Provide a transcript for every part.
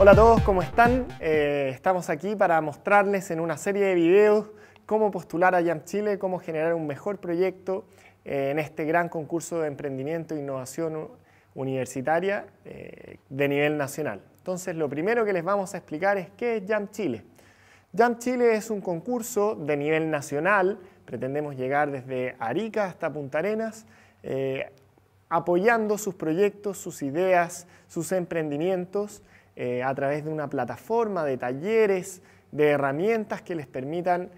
Hola a todos, ¿cómo están? Eh, estamos aquí para mostrarles en una serie de videos cómo postular a Jam Chile, cómo generar un mejor proyecto eh, en este gran concurso de emprendimiento e innovación universitaria eh, de nivel nacional. Entonces, lo primero que les vamos a explicar es qué es Jam Chile. Jam Chile es un concurso de nivel nacional, pretendemos llegar desde Arica hasta Punta Arenas, apoyando sus proyectos, sus ideas, sus emprendimientos eh, a través de una plataforma de talleres, de herramientas que les permitan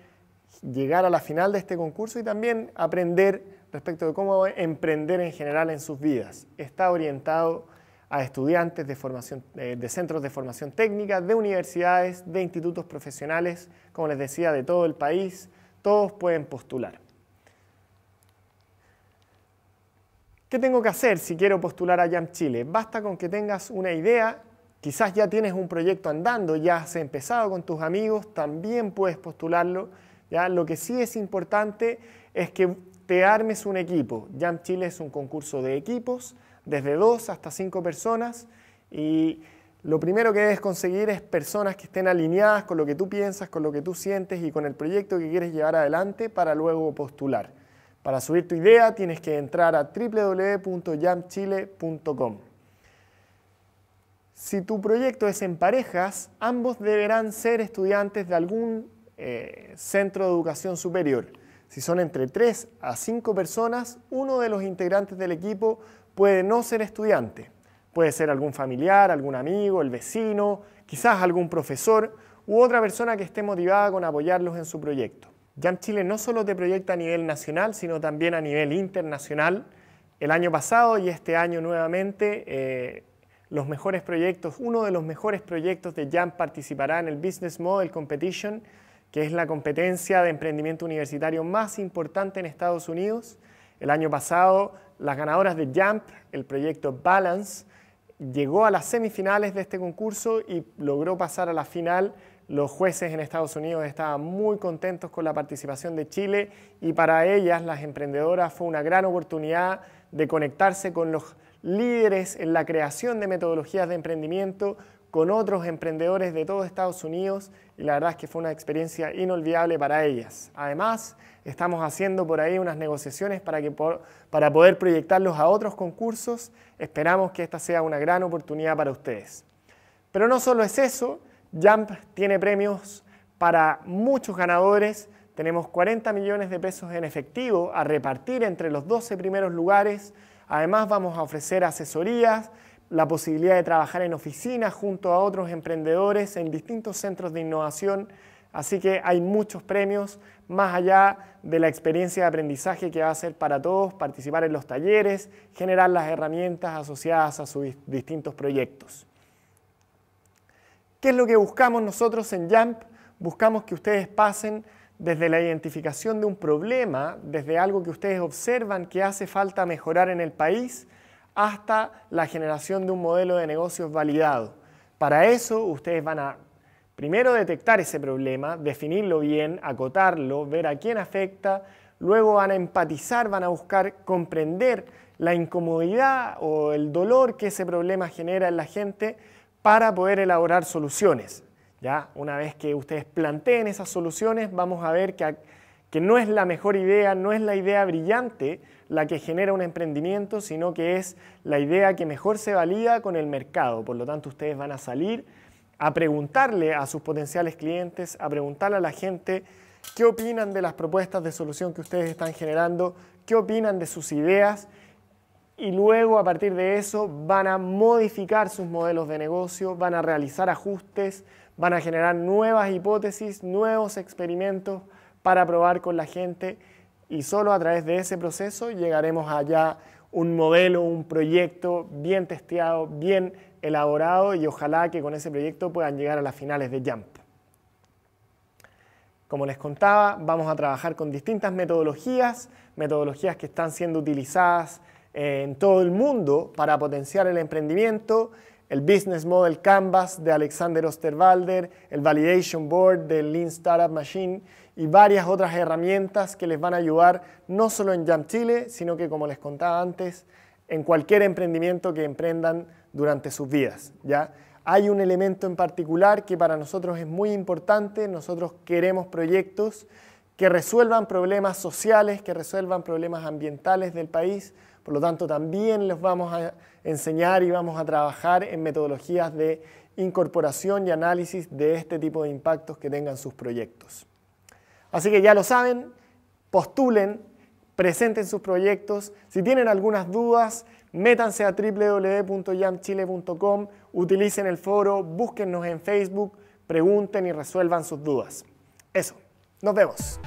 llegar a la final de este concurso y también aprender respecto de cómo emprender en general en sus vidas. Está orientado a estudiantes de, formación, eh, de centros de formación técnica, de universidades, de institutos profesionales, como les decía, de todo el país. Todos pueden postular. ¿Qué tengo que hacer si quiero postular a en Chile? Basta con que tengas una idea Quizás ya tienes un proyecto andando, ya has empezado con tus amigos, también puedes postularlo. ¿ya? Lo que sí es importante es que te armes un equipo. Jam Chile es un concurso de equipos, desde dos hasta cinco personas, y lo primero que debes conseguir es personas que estén alineadas con lo que tú piensas, con lo que tú sientes y con el proyecto que quieres llevar adelante para luego postular. Para subir tu idea tienes que entrar a www.jamchile.com. Si tu proyecto es en parejas, ambos deberán ser estudiantes de algún eh, centro de educación superior. Si son entre 3 a cinco personas, uno de los integrantes del equipo puede no ser estudiante. Puede ser algún familiar, algún amigo, el vecino, quizás algún profesor u otra persona que esté motivada con apoyarlos en su proyecto. Jam Chile no solo te proyecta a nivel nacional, sino también a nivel internacional. El año pasado y este año nuevamente eh, los mejores proyectos, uno de los mejores proyectos de Jump participará en el Business Model Competition, que es la competencia de emprendimiento universitario más importante en Estados Unidos. El año pasado, las ganadoras de Jump, el proyecto Balance, llegó a las semifinales de este concurso y logró pasar a la final los jueces en Estados Unidos estaban muy contentos con la participación de Chile y para ellas, las emprendedoras, fue una gran oportunidad de conectarse con los líderes en la creación de metodologías de emprendimiento, con otros emprendedores de todo Estados Unidos y la verdad es que fue una experiencia inolvidable para ellas. Además, estamos haciendo por ahí unas negociaciones para, que para poder proyectarlos a otros concursos. Esperamos que esta sea una gran oportunidad para ustedes. Pero no solo es eso, Jump tiene premios para muchos ganadores. Tenemos 40 millones de pesos en efectivo a repartir entre los 12 primeros lugares. Además vamos a ofrecer asesorías, la posibilidad de trabajar en oficinas junto a otros emprendedores en distintos centros de innovación. Así que hay muchos premios, más allá de la experiencia de aprendizaje que va a ser para todos, participar en los talleres, generar las herramientas asociadas a sus distintos proyectos. ¿Qué es lo que buscamos nosotros en Jump? Buscamos que ustedes pasen desde la identificación de un problema, desde algo que ustedes observan que hace falta mejorar en el país, hasta la generación de un modelo de negocios validado. Para eso ustedes van a primero detectar ese problema, definirlo bien, acotarlo, ver a quién afecta, luego van a empatizar, van a buscar comprender la incomodidad o el dolor que ese problema genera en la gente para poder elaborar soluciones. ¿ya? Una vez que ustedes planteen esas soluciones, vamos a ver que, que no es la mejor idea, no es la idea brillante la que genera un emprendimiento, sino que es la idea que mejor se valida con el mercado. Por lo tanto, ustedes van a salir a preguntarle a sus potenciales clientes, a preguntarle a la gente qué opinan de las propuestas de solución que ustedes están generando, qué opinan de sus ideas y luego a partir de eso van a modificar sus modelos de negocio, van a realizar ajustes, van a generar nuevas hipótesis, nuevos experimentos para probar con la gente y solo a través de ese proceso llegaremos allá un modelo, un proyecto bien testeado, bien elaborado y ojalá que con ese proyecto puedan llegar a las finales de Jump. Como les contaba, vamos a trabajar con distintas metodologías, metodologías que están siendo utilizadas en todo el mundo para potenciar el emprendimiento, el Business Model Canvas de Alexander Osterwalder, el Validation Board del Lean Startup Machine y varias otras herramientas que les van a ayudar no solo en Jam Chile, sino que como les contaba antes, en cualquier emprendimiento que emprendan durante sus vidas. ¿ya? Hay un elemento en particular que para nosotros es muy importante, nosotros queremos proyectos que resuelvan problemas sociales, que resuelvan problemas ambientales del país, por lo tanto, también les vamos a enseñar y vamos a trabajar en metodologías de incorporación y análisis de este tipo de impactos que tengan sus proyectos. Así que ya lo saben, postulen, presenten sus proyectos. Si tienen algunas dudas, métanse a www.yamchile.com, utilicen el foro, búsquennos en Facebook, pregunten y resuelvan sus dudas. Eso, nos vemos.